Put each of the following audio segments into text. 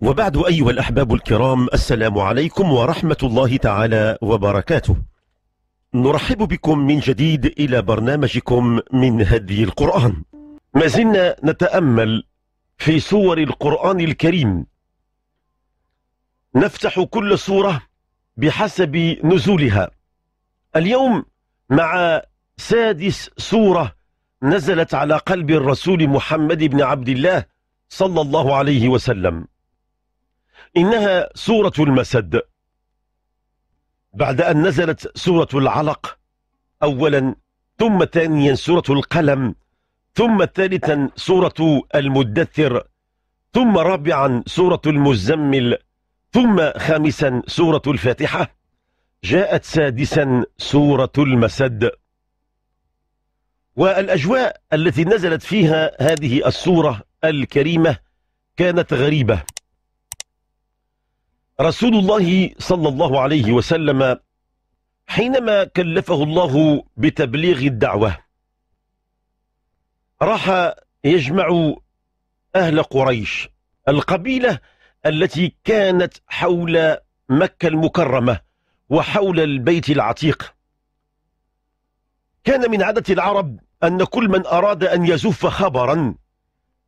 وبعد أيها الأحباب الكرام السلام عليكم ورحمة الله تعالى وبركاته نرحب بكم من جديد إلى برنامجكم من هدي القرآن ما زلنا نتأمل في سور القرآن الكريم نفتح كل سورة بحسب نزولها اليوم مع سادس سورة نزلت على قلب الرسول محمد بن عبد الله صلى الله عليه وسلم إنها سورة المسد بعد أن نزلت سورة العلق أولا ثم ثانيا سورة القلم ثم ثالثا سورة المدثر ثم رابعا سورة المزمل ثم خامسا سورة الفاتحة جاءت سادسا سورة المسد والأجواء التي نزلت فيها هذه السورة الكريمة كانت غريبة رسول الله صلى الله عليه وسلم حينما كلفه الله بتبليغ الدعوة راح يجمع أهل قريش القبيلة التي كانت حول مكة المكرمة وحول البيت العتيق كان من عادة العرب أن كل من أراد أن يزف خبرا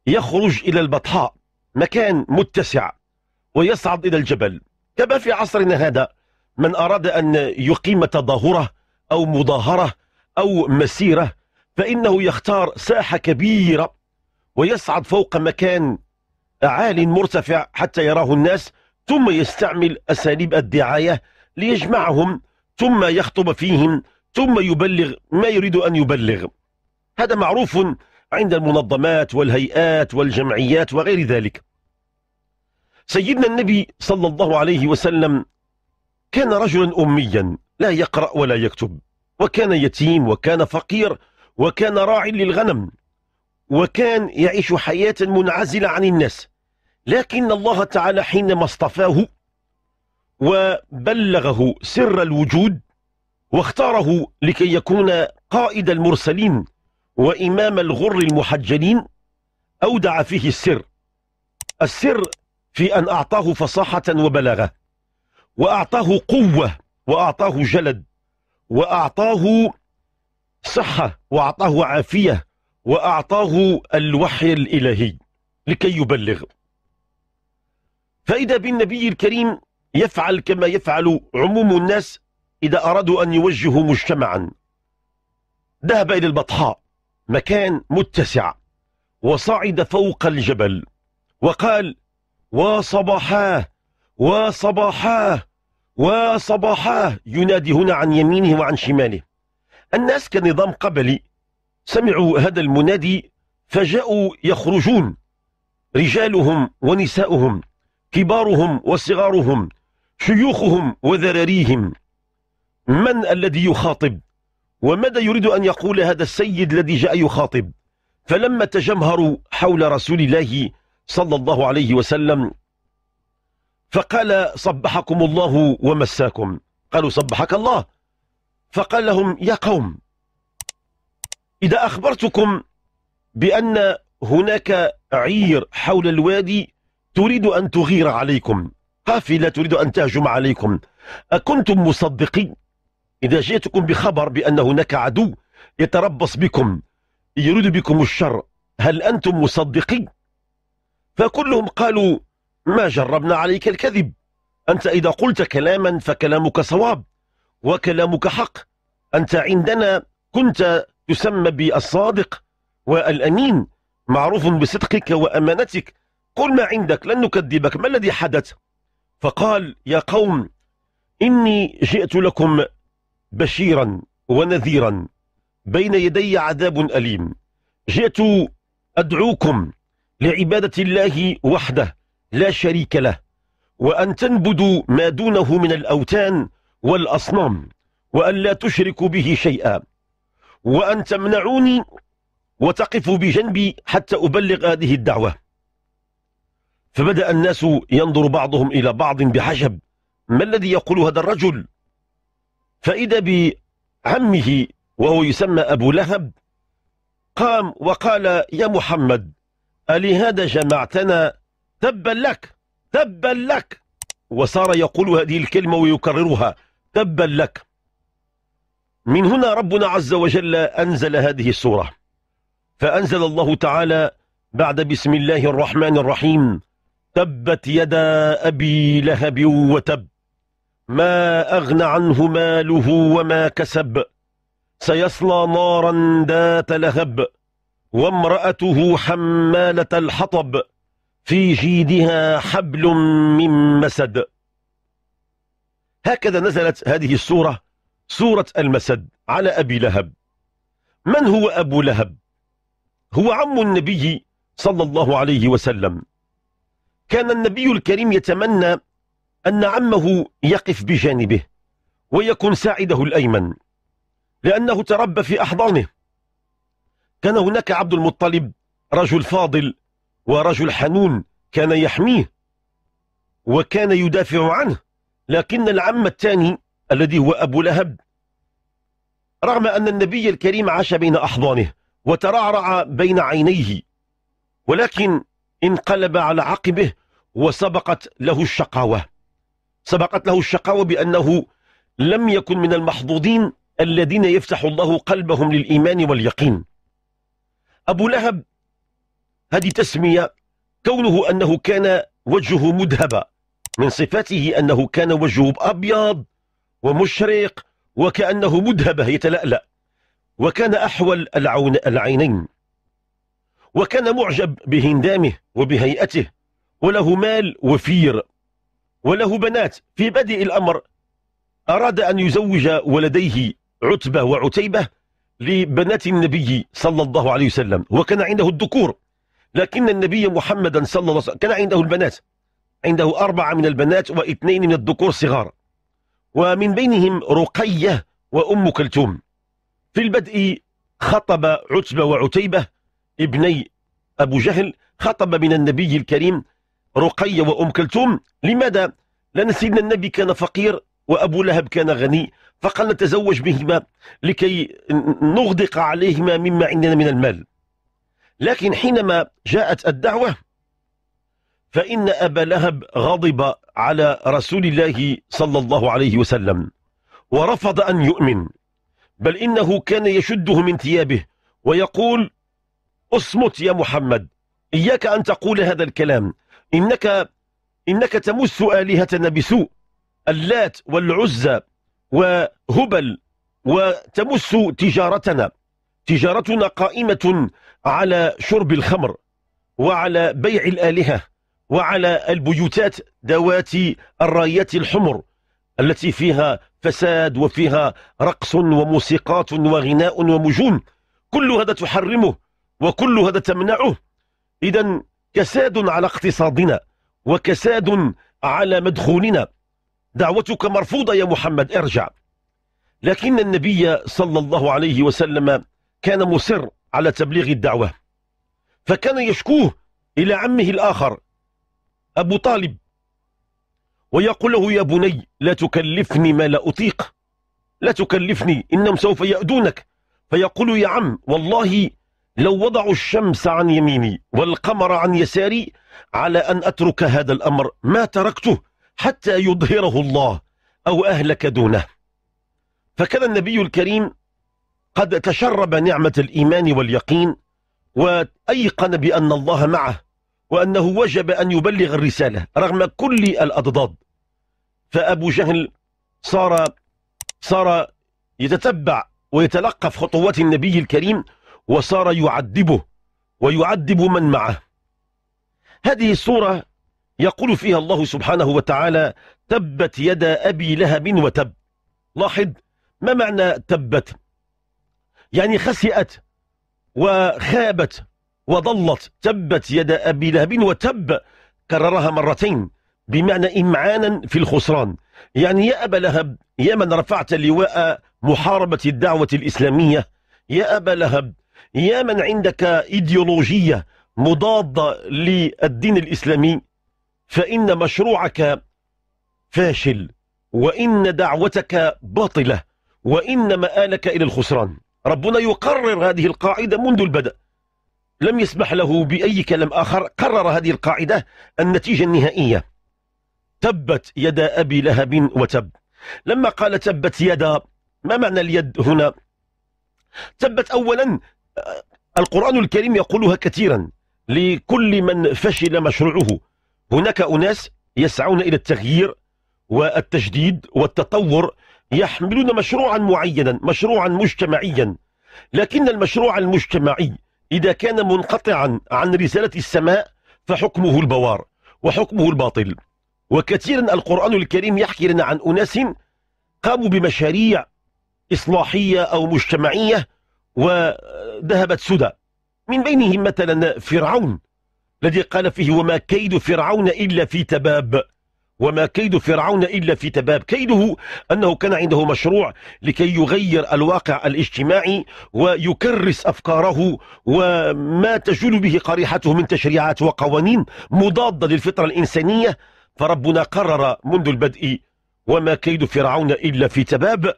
يخرج إلى البطحاء مكان متسع ويصعد إلى الجبل كما في عصرنا هذا من أراد أن يقيم تظاهرة أو مظاهرة أو مسيرة فإنه يختار ساحة كبيرة ويصعد فوق مكان عال مرتفع حتى يراه الناس ثم يستعمل أساليب الدعاية ليجمعهم ثم يخطب فيهم ثم يبلغ ما يريد أن يبلغ هذا معروف عند المنظمات والهيئات والجمعيات وغير ذلك سيدنا النبي صلى الله عليه وسلم كان رجلا أميا لا يقرأ ولا يكتب وكان يتيم وكان فقير وكان راعي للغنم وكان يعيش حياة منعزلة عن الناس لكن الله تعالى حينما اصطفاه وبلغه سر الوجود واختاره لكي يكون قائد المرسلين وإمام الغر المحجلين أودع فيه السر السر في أن أعطاه فصاحة وبلاغة وأعطاه قوة وأعطاه جلد وأعطاه صحة وأعطاه عافية وأعطاه الوحي الإلهي لكي يبلغ فإذا بالنبي الكريم يفعل كما يفعل عموم الناس إذا أرادوا أن يوجهوا مجتمعا ذهب إلى البطحاء مكان متسع وصعد فوق الجبل وقال وصباحاه وصباحاه وصباحاه ينادي هنا عن يمينه وعن شماله الناس كنظام قبلي سمعوا هذا المنادي فجاءوا يخرجون رجالهم ونساؤهم كبارهم وصغارهم شيوخهم وذراريهم من الذي يخاطب وماذا يريد أن يقول هذا السيد الذي جاء يخاطب فلما تجمهروا حول رسول الله صلى الله عليه وسلم فقال صبحكم الله ومساكم قالوا صبحك الله فقال لهم يا قوم إذا أخبرتكم بأن هناك عير حول الوادي تريد أن تغير عليكم قافلة تريد أن تهجم عليكم أكنتم مصدقين إذا جئتكم بخبر بأن هناك عدو يتربص بكم يريد بكم الشر هل أنتم مصدقين فكلهم قالوا ما جربنا عليك الكذب أنت إذا قلت كلاما فكلامك صواب وكلامك حق أنت عندنا كنت تسمى بالصادق والأمين معروف بصدقك وأمانتك قل ما عندك لن نكذبك ما الذي حدث فقال يا قوم إني جئت لكم بشيرا ونذيرا بين يدي عذاب أليم جئت أدعوكم لعبادة الله وحده لا شريك له وأن تنبدوا ما دونه من الأوتان والأصنام وأن لا تشركوا به شيئا وأن تمنعوني وتقفوا بجنبي حتى أبلغ هذه الدعوة فبدأ الناس ينظر بعضهم إلى بعض بعجب ما الذي يقول هذا الرجل فإذا بعمه وهو يسمى أبو لهب قام وقال يا محمد ألهذا جمعتنا تبا لك تبا لك وصار يقول هذه الكلمة ويكررها تبا لك من هنا ربنا عز وجل أنزل هذه السورة فأنزل الله تعالى بعد بسم الله الرحمن الرحيم تبت يدا أبي لهب وتب ما أغنى عنه ماله وما كسب سيصلى نارا ذات لهب وامرأته حمالة الحطب في جيدها حبل من مسد هكذا نزلت هذه السورة سورة المسد على أبي لهب من هو أبو لهب؟ هو عم النبي صلى الله عليه وسلم كان النبي الكريم يتمنى أن عمه يقف بجانبه ويكون ساعده الأيمن لأنه تربى في أحضانه كان هناك عبد المطلب رجل فاضل ورجل حنون كان يحميه وكان يدافع عنه لكن العم الثاني الذي هو أبو لهب رغم أن النبي الكريم عاش بين أحضانه وترعرع بين عينيه ولكن انقلب على عقبه وسبقت له الشقاوة سبقت له الشقاوة بأنه لم يكن من المحظوظين الذين يفتح الله قلبهم للإيمان واليقين أبو لهب هذه تسمية كونه أنه كان وجهه مذهبا من صفاته أنه كان وجهه أبيض ومشرق وكأنه مذهبة يتلألأ وكان أحول العون العينين وكان معجب بهندامه وبهيئته وله مال وفير وله بنات في بدء الأمر أراد أن يزوج ولديه عتبة وعتيبة لبنات النبي صلى الله عليه وسلم وكان عنده الذكور لكن النبي محمدا صلى الله عليه وسلم كان عنده البنات عنده أربعة من البنات واثنين من الذكور صغار ومن بينهم رقية وأم كلثوم في البدء خطب عتبة وعتيبة ابني أبو جهل خطب من النبي الكريم رقية وأم كلثوم لماذا؟ لأن سيدنا النبي كان فقير وأبو لهب كان غني فقال نتزوج بهما لكي نغدق عليهما مما عندنا من المال لكن حينما جاءت الدعوة فإن أبا لهب غضب على رسول الله صلى الله عليه وسلم ورفض أن يؤمن بل إنه كان يشده من ثيابه ويقول اصمت يا محمد إياك أن تقول هذا الكلام إنك, إنك تمس آلهتنا بسوء اللات والعزى وهبل وتمس تجارتنا تجارتنا قائمة على شرب الخمر وعلى بيع الآلهة وعلى البيوتات ذوات الرايات الحمر التي فيها فساد وفيها رقص وموسيقات وغناء ومجون كل هذا تحرمه وكل هذا تمنعه إذا كساد على اقتصادنا وكساد على مدخولنا دعوتك مرفوضة يا محمد ارجع لكن النبي صلى الله عليه وسلم كان مصر على تبليغ الدعوة فكان يشكوه إلى عمه الآخر أبو طالب ويقول له يا بني لا تكلفني ما لا أطيق لا تكلفني إنهم سوف يأدونك فيقول يا عم والله لو وضعوا الشمس عن يميني والقمر عن يساري على أن أترك هذا الأمر ما تركته حتى يظهره الله أو أهلك دونه فكان النبي الكريم قد تشرب نعمة الإيمان واليقين وأيقن بأن الله معه وأنه وجب أن يبلغ الرسالة رغم كل الأضداد فأبو جهل صار صار يتتبع ويتلقف خطوات النبي الكريم وصار يعذبه ويعذب من معه هذه الصورة يقول فيها الله سبحانه وتعالى تبت يدا أبي لهب وتب لاحظ ما معنى تبت يعني خسئت وخابت وضلت تبت يد أبي لهب وتب كررها مرتين بمعنى إمعانا في الخسران يعني يا أبا لهب يا من رفعت لواء محاربة الدعوة الإسلامية يا أبا لهب يا من عندك إيديولوجية مضادة للدين الإسلامي فإن مشروعك فاشل وإن دعوتك باطلة وإن مآلك إلى الخسران ربنا يقرر هذه القاعدة منذ البدء لم يسمح له بأي كلام آخر قرر هذه القاعدة النتيجة النهائية تبت يد أبي لهب وتب لما قال تبت يدا ما معنى اليد هنا تبت أولا آه، القرآن الكريم يقولها كثيرا لكل من فشل مشروعه هناك أناس يسعون إلى التغيير والتجديد والتطور يحملون مشروعا معينا مشروعا مجتمعيا لكن المشروع المجتمعي إذا كان منقطعا عن رسالة السماء فحكمه البوار وحكمه الباطل وكثيرا القرآن الكريم يحكي لنا عن أناس قاموا بمشاريع إصلاحية أو مجتمعية وذهبت سدى من بينهم مثلا فرعون الذي قال فيه وما كيد فرعون إلا في تباب وما كيد فرعون إلا في تباب كيده أنه كان عنده مشروع لكي يغير الواقع الاجتماعي ويكرس أفكاره وما تجول به قريحته من تشريعات وقوانين مضادة للفطرة الإنسانية فربنا قرر منذ البدء وما كيد فرعون إلا في تباب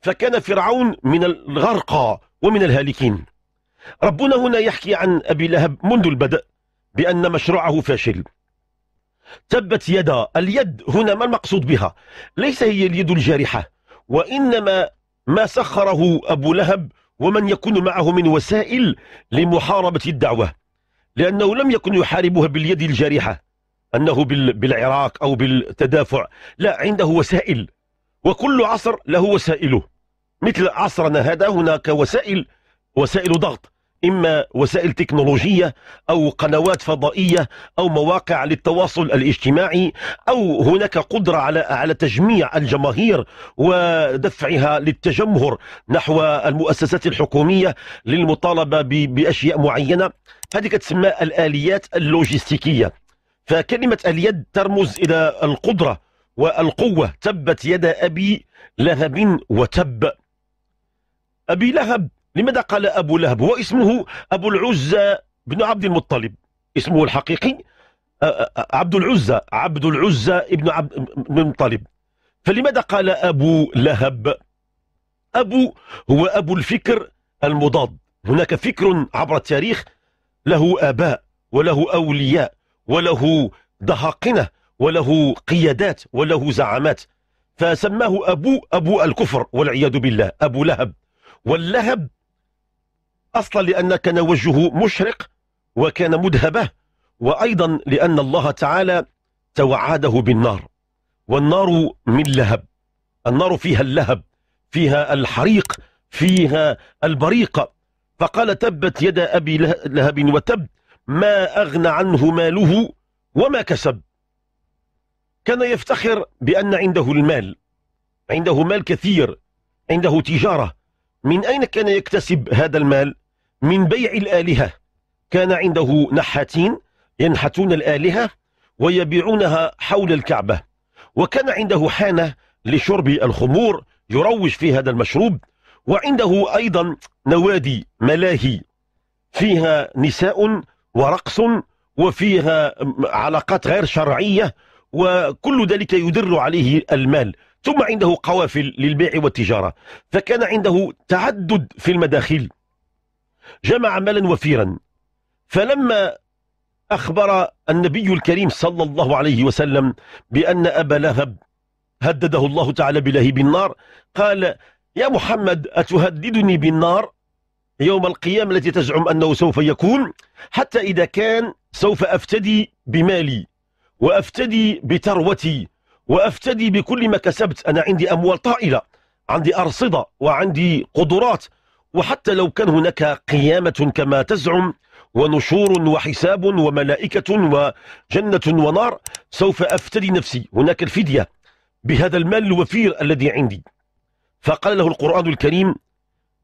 فكان فرعون من الغرقى ومن الهالكين ربنا هنا يحكي عن أبي لهب منذ البدء بأن مشروعه فاشل تبت يدا اليد هنا ما المقصود بها ليس هي اليد الجارحة وإنما ما سخره أبو لهب ومن يكون معه من وسائل لمحاربة الدعوة لأنه لم يكن يحاربها باليد الجارحة أنه بالعراق أو بالتدافع لا عنده وسائل وكل عصر له وسائله مثل عصرنا هذا هناك وسائل وسائل ضغط إما وسائل تكنولوجية أو قنوات فضائية أو مواقع للتواصل الاجتماعي أو هناك قدرة على على تجميع الجماهير ودفعها للتجمهر نحو المؤسسات الحكومية للمطالبة بأشياء معينة هذه كتسمى الآليات اللوجستيكية فكلمة اليد ترمز إلى القدرة والقوة تبت يد أبي لهب وتب أبي لهب لماذا قال أبو لهب هو اسمه أبو العزة بن عبد المطلب اسمه الحقيقي عبد العزة عبد العزة ابن عبد المطلب فلماذا قال أبو لهب أبو هو أبو الفكر المضاد هناك فكر عبر التاريخ له آباء وله أولياء وله دهاقنة وله قيادات وله زعامات فسماه أبو أبو الكفر والعياذ بالله أبو لهب واللهب أصلا لأن كان وجهه مشرق وكان مذهبه وأيضا لأن الله تعالى توعده بالنار والنار من لهب النار فيها اللهب فيها الحريق فيها البريق فقال تبت يد أبي لهب وتب ما أغنى عنه ماله وما كسب كان يفتخر بأن عنده المال عنده مال كثير عنده تجارة من أين كان يكتسب هذا المال من بيع الآلهة كان عنده نحاتين ينحتون الآلهة ويبيعونها حول الكعبة وكان عنده حانة لشرب الخمور يروج في هذا المشروب وعنده أيضا نوادي ملاهي فيها نساء ورقص وفيها علاقات غير شرعية وكل ذلك يدر عليه المال ثم عنده قوافل للبيع والتجارة فكان عنده تعدد في المداخل جمع مالا وفيرا فلما أخبر النبي الكريم صلى الله عليه وسلم بأن أبا لهب هدده الله تعالى بلهيب النار قال يا محمد أتهددني بالنار يوم القيامة التي تزعم أنه سوف يكون حتى إذا كان سوف أفتدي بمالي وأفتدي بثروتي وأفتدي بكل ما كسبت أنا عندي أموال طائلة عندي أرصدة وعندي قدرات وحتى لو كان هناك قيامة كما تزعم ونشور وحساب وملائكة وجنة ونار سوف أفتدي نفسي هناك الفدية بهذا المال الوفير الذي عندي فقال له القرآن الكريم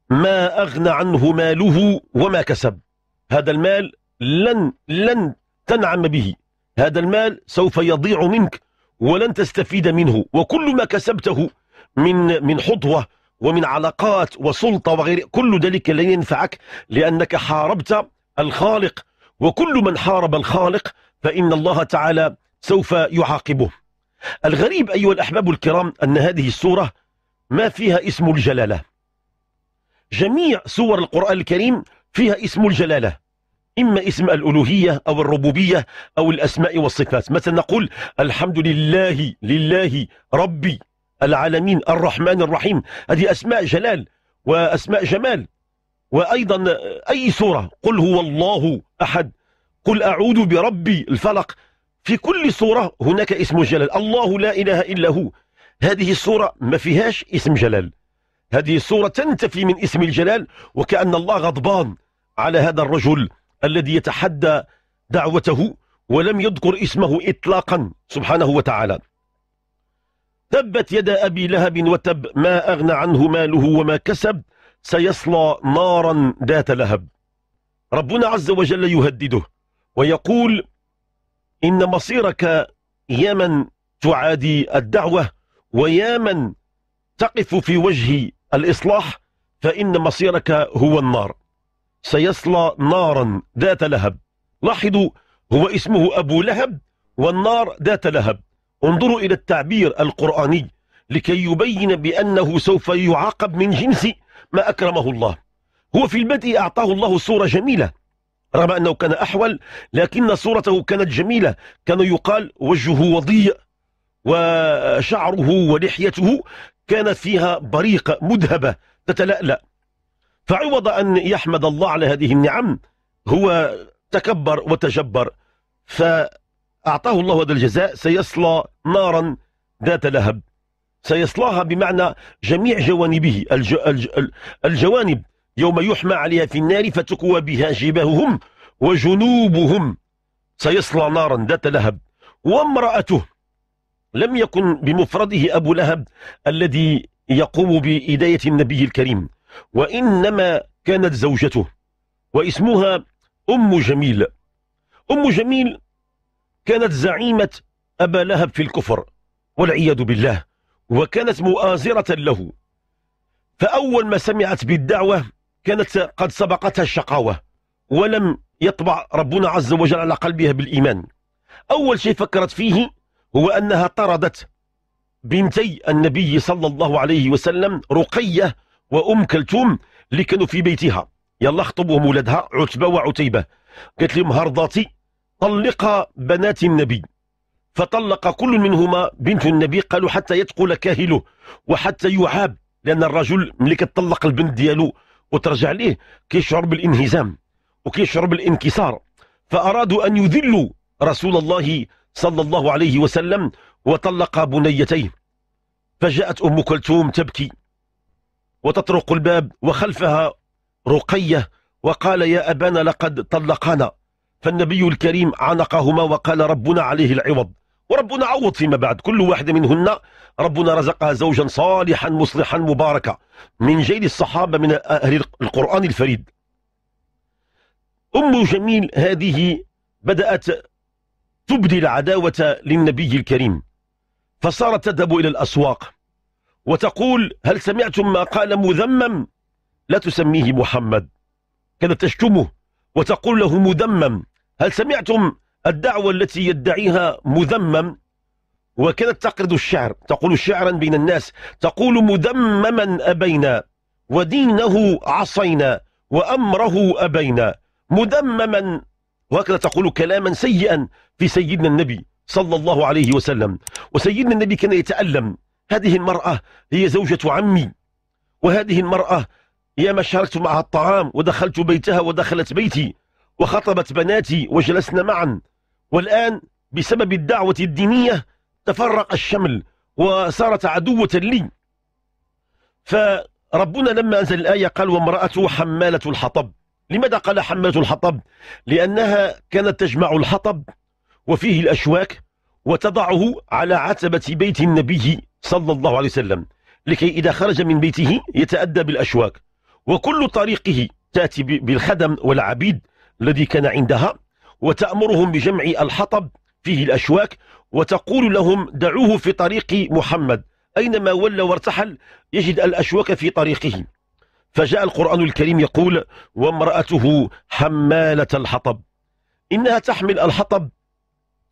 ما أغنى عنه ماله وما كسب هذا المال لن لن تنعم به هذا المال سوف يضيع منك ولن تستفيد منه وكل ما كسبته من من حظوه ومن علاقات وسلطة وغير كل ذلك لن ينفعك لأنك حاربت الخالق وكل من حارب الخالق فإن الله تعالى سوف يعاقبه الغريب أيها الأحباب الكرام أن هذه السورة ما فيها اسم الجلالة جميع سور القرآن الكريم فيها اسم الجلالة إما اسم الألوهية أو الربوبية أو الأسماء والصفات مثلا نقول الحمد لله لله ربي العالمين الرحمن الرحيم هذه أسماء جلال وأسماء جمال وأيضا أي سورة قل هو الله أحد قل أعوذ بربي الفلق في كل سورة هناك اسم جلال الله لا إله إلا هو هذه السورة ما فيهاش اسم جلال هذه السورة تنتفي من اسم الجلال وكأن الله غضبان على هذا الرجل الذي يتحدى دعوته ولم يذكر اسمه إطلاقا سبحانه وتعالى تبت يدا أبي لهب وتب ما أغنى عنه ماله وما كسب سيصلى نارا ذات لهب ربنا عز وجل يهدده ويقول إن مصيرك يا من تعادي الدعوة ويا من تقف في وجه الإصلاح فإن مصيرك هو النار سيصلى نارا ذات لهب لاحظوا هو اسمه أبو لهب والنار ذات لهب انظروا إلى التعبير القرآني لكي يبين بأنه سوف يعاقب من جنس ما أكرمه الله هو في البدء أعطاه الله صورة جميلة رغم أنه كان أحول لكن صورته كانت جميلة كان يقال وجهه وضيء وشعره ولحيته كانت فيها بريقة مذهبة تتلألأ فعوض أن يحمد الله على هذه النعم هو تكبر وتجبر ف أعطاه الله هذا الجزاء سيصلى نارا ذات لهب سيصلاها بمعنى جميع جوانبه الج... الج... الجوانب يوم يحمى عليها في النار فتكوى بها جباههم وجنوبهم سيصلى نارا ذات لهب وامرأته لم يكن بمفرده أبو لهب الذي يقوم بإداية النبي الكريم وإنما كانت زوجته واسمها أم جميل أم جميل كانت زعيمة أبا لهب في الكفر والعياذ بالله وكانت مؤازرة له فأول ما سمعت بالدعوة كانت قد سبقتها الشقاوة ولم يطبع ربنا عز وجل على قلبها بالإيمان أول شيء فكرت فيه هو أنها طردت بنتي النبي صلى الله عليه وسلم رقية وأم كلثوم اللي كانوا في بيتها يلا خطبوهم ولدها عتبة وعتيبة قالت لهم هرضاتي طلق بنات النبي فطلق كل منهما بنت النبي قالوا حتى يدخل كاهله وحتى يعاب لأن الرجل ملي كتطلق البنت ديالو وترجع ليه كيشعر بالانهزام وكيشعر بالانكسار فأرادوا أن يذلوا رسول الله صلى الله عليه وسلم وطلق بنيتيه فجاءت أم كلثوم تبكي وتطرق الباب وخلفها رقية وقال يا أبانا لقد طلقنا فالنبي الكريم عانقهما وقال ربنا عليه العوض وربنا عوض فيما بعد كل واحدة منهن ربنا رزقها زوجا صالحا مصلحا مباركا من جيل الصحابة من أهل القرآن الفريد أم جميل هذه بدأت تبدي العداوة للنبي الكريم فصارت تذهب إلى الأسواق وتقول هل سمعتم ما قال مذمم لا تسميه محمد كانت تشتمه وتقول له مذمم هل سمعتم الدعوة التي يدعيها مذمم وكانت تقرض الشعر تقول شعرا بين الناس تقول مذمما أبينا ودينه عصينا وأمره أبينا مذمما وهكذا تقول كلاما سيئا في سيدنا النبي صلى الله عليه وسلم وسيدنا النبي كان يتألم هذه المرأة هي زوجة عمي وهذه المرأة يا ما شاركت معها الطعام ودخلت بيتها ودخلت بيتي وخطبت بناتي وجلسنا معا والآن بسبب الدعوة الدينية تفرق الشمل وصارت عدوة لي فربنا لما أنزل الآية قال وامرأته حمالة الحطب لماذا قال حمالة الحطب لأنها كانت تجمع الحطب وفيه الأشواك وتضعه على عتبة بيت النبي صلى الله عليه وسلم لكي إذا خرج من بيته يتأدى بالأشواك وكل طريقه تأتي بالخدم والعبيد الذي كان عندها وتأمرهم بجمع الحطب فيه الأشواك وتقول لهم دعوه في طريق محمد أينما ولى وارتحل يجد الأشواك في طريقه فجاء القرآن الكريم يقول وامرأته حمالة الحطب إنها تحمل الحطب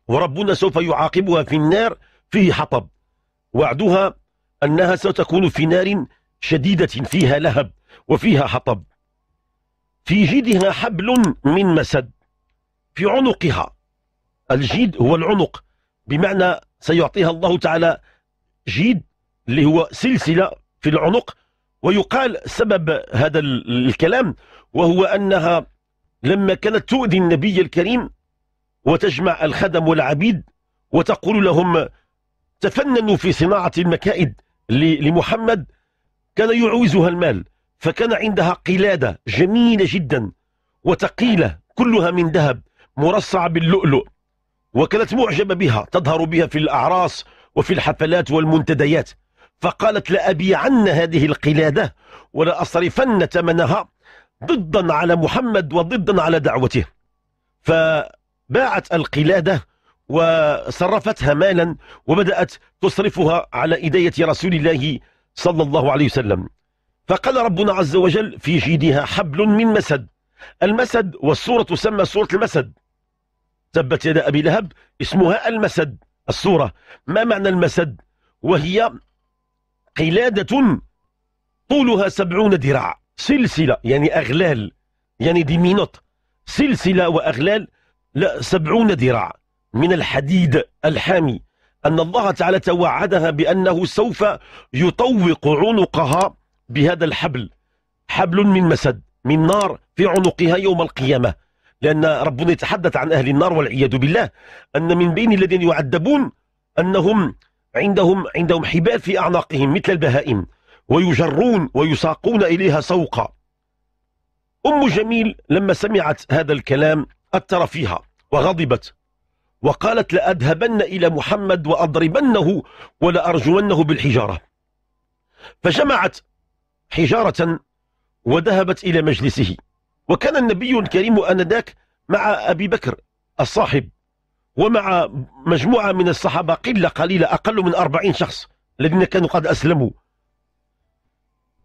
وربنا سوف يعاقبها في النار فيه حطب وعدها أنها ستكون في نار شديدة فيها لهب وفيها حطب في جيدها حبل من مسد في عنقها الجيد هو العنق بمعنى سيعطيها الله تعالى جيد اللي هو سلسلة في العنق ويقال سبب هذا الكلام وهو أنها لما كانت تؤذي النبي الكريم وتجمع الخدم والعبيد وتقول لهم تفننوا في صناعة المكائد لمحمد كان يعوزها المال فكان عندها قلادة جميلة جدا وتقيلة كلها من ذهب مرصعة باللؤلؤ وكانت معجبة بها تظهر بها في الأعراس وفي الحفلات والمنتديات فقالت لأبيعن هذه القلادة ولأصرفن ثمنها ضدا على محمد وضدا على دعوته فباعت القلادة وصرفتها مالا وبدأت تصرفها على إداية رسول الله صلى الله عليه وسلم فقال ربنا عز وجل في جيدها حبل من مسد المسد والسورة تسمى سورة المسد تبت يد أبي لهب اسمها المسد السورة ما معنى المسد وهي قلادة طولها سبعون ذراع سلسلة يعني أغلال يعني ديمينوت سلسلة وأغلال لا سبعون ذراع من الحديد الحامي أن الله تعالى توعدها بأنه سوف يطوق عنقها بهذا الحبل حبل من مسد من نار في عنقها يوم القيامة لأن ربنا يتحدث عن أهل النار والعياذ بالله أن من بين الذين يعذبون أنهم عندهم عندهم حبال في أعناقهم مثل البهائم ويجرون ويساقون إليها سوقا أم جميل لما سمعت هذا الكلام أثر فيها وغضبت وقالت لأذهبن إلى محمد وأضربنه ولأرجمنه بالحجارة فجمعت حجارة وذهبت إلى مجلسه وكان النبي الكريم أنذاك مع أبي بكر الصاحب ومع مجموعة من الصحابة قلة قليلة أقل من أربعين شخص الذين كانوا قد أسلموا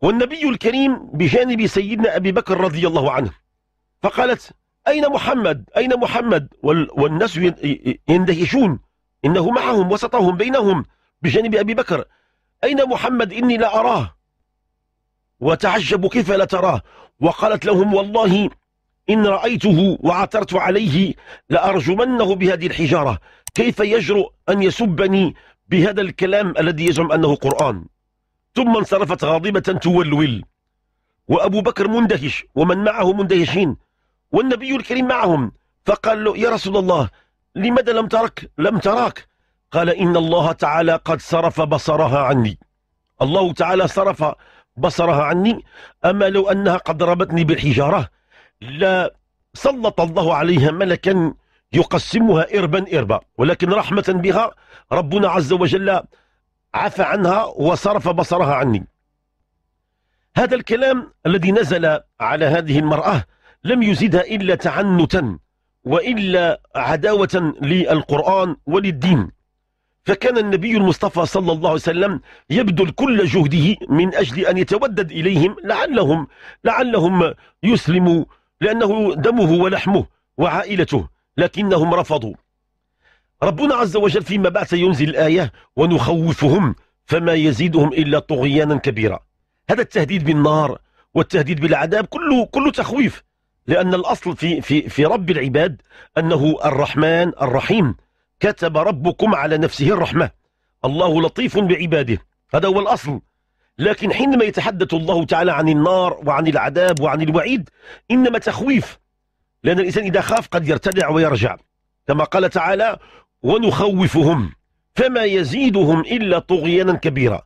والنبي الكريم بجانب سيدنا أبي بكر رضي الله عنه فقالت أين محمد أين محمد والناس يندهشون إنه معهم وسطهم بينهم بجانب أبي بكر أين محمد إني لا أراه وتعجبوا كيف لا تراه وقالت لهم والله إن رأيته وعثرت عليه لأرجمنه بهذه الحجارة كيف يجرؤ أن يسبني بهذا الكلام الذي يزعم أنه قرآن ثم انصرفت غاضبة تولول وأبو بكر مندهش ومن معه مندهشين والنبي الكريم معهم فقال له يا رسول الله لماذا لم ترك لم تراك قال إن الله تعالى قد صرف بصرها عني الله تعالى صرف بصرها عني أما لو أنها قد ضربتني بالحجارة لا سلط الله عليها ملكا يقسمها إربا إربا ولكن رحمة بها ربنا عز وجل عفى عنها وصرف بصرها عني هذا الكلام الذي نزل على هذه المرأة لم يزدها إلا تعنتا وإلا عداوة للقرآن وللدين فكان النبي المصطفى صلى الله عليه وسلم يبذل كل جهده من أجل أن يتودد إليهم لعلهم, لعلهم يسلموا لأنه دمه ولحمه وعائلته لكنهم رفضوا ربنا عز وجل فيما بعد سينزل الآية ونخوفهم فما يزيدهم إلا طغيانا كبيرا هذا التهديد بالنار والتهديد بالعذاب كله كله تخويف لأن الأصل في في في رب العباد أنه الرحمن الرحيم كتب ربكم على نفسه الرحمة الله لطيف بعباده هذا هو الأصل لكن حينما يتحدث الله تعالى عن النار وعن العذاب وعن الوعيد إنما تخويف لأن الإنسان إذا خاف قد يرتدع ويرجع كما قال تعالى ونخوفهم فما يزيدهم إلا طغيانا كبيرا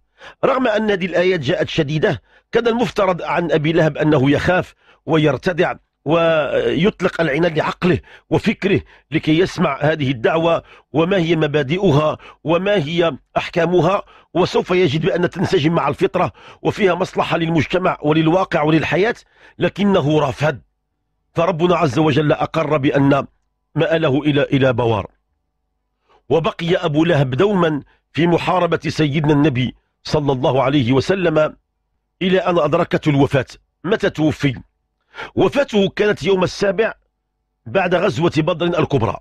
رغم أن هذه الآيات جاءت شديدة كان المفترض عن أبي لهب أنه يخاف ويرتدع ويطلق العناد لعقله وفكره لكي يسمع هذه الدعوة وما هي مبادئها وما هي أحكامها وسوف يجد بأن تنسجم مع الفطرة وفيها مصلحة للمجتمع وللواقع وللحياة لكنه رفض فربنا عز وجل أقر بأن مآله إلى إلى بوار وبقي أبو لهب دوما في محاربة سيدنا النبي صلى الله عليه وسلم إلى أن أدركته الوفاة متى توفي؟ وفاته كانت يوم السابع بعد غزوة بدر الكبرى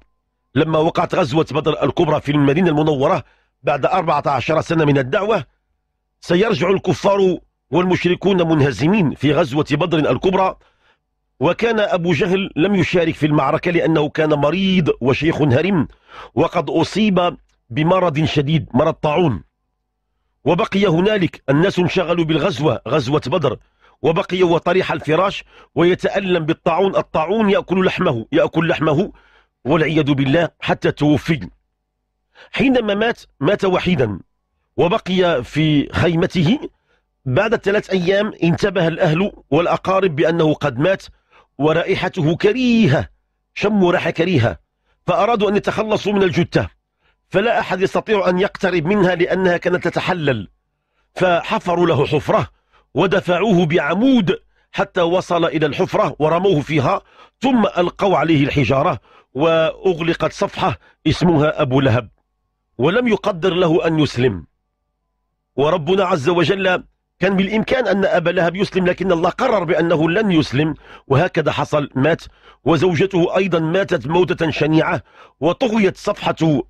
لما وقعت غزوة بدر الكبرى في المدينة المنورة بعد 14 سنة من الدعوة سيرجع الكفار والمشركون منهزمين في غزوة بدر الكبرى وكان أبو جهل لم يشارك في المعركة لأنه كان مريض وشيخ هرم وقد أصيب بمرض شديد مرض طاعون وبقي هنالك الناس انشغلوا بالغزوة غزوة بدر وبقي وطريح الفراش ويتألم بالطاعون الطاعون يأكل لحمه يأكل لحمه والعياذ بالله حتى توفي حينما مات مات وحيدا وبقي في خيمته بعد ثلاث أيام انتبه الأهل والأقارب بأنه قد مات ورائحته كريهة شموا رائحة كريهة فأرادوا أن يتخلصوا من الجثة فلا أحد يستطيع أن يقترب منها لأنها كانت تتحلل فحفروا له حفرة ودفعوه بعمود حتى وصل إلى الحفرة ورموه فيها ثم ألقوا عليه الحجارة وأغلقت صفحة اسمها أبو لهب ولم يقدر له أن يسلم وربنا عز وجل كان بالإمكان أن أبا لهب يسلم لكن الله قرر بأنه لن يسلم وهكذا حصل مات وزوجته أيضا ماتت موتة شنيعة وطغيت صفحة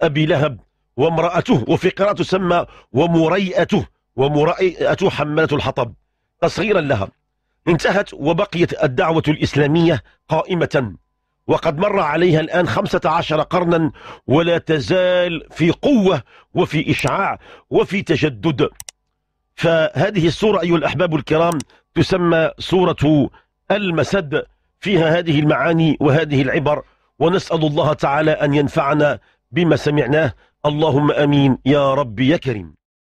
أبي لهب وامرأته وفي قراءة تسمى ومريئته ومرأته حمالة الحطب تصغيرا لها انتهت وبقيت الدعوة الإسلامية قائمة وقد مر عليها الآن 15 قرنا ولا تزال في قوة وفي إشعاع وفي تجدد فهذه السورة أيها الأحباب الكرام تسمى سورة المسد فيها هذه المعاني وهذه العبر ونسأل الله تعالى أن ينفعنا بما سمعناه اللهم أمين يا رب يا كريم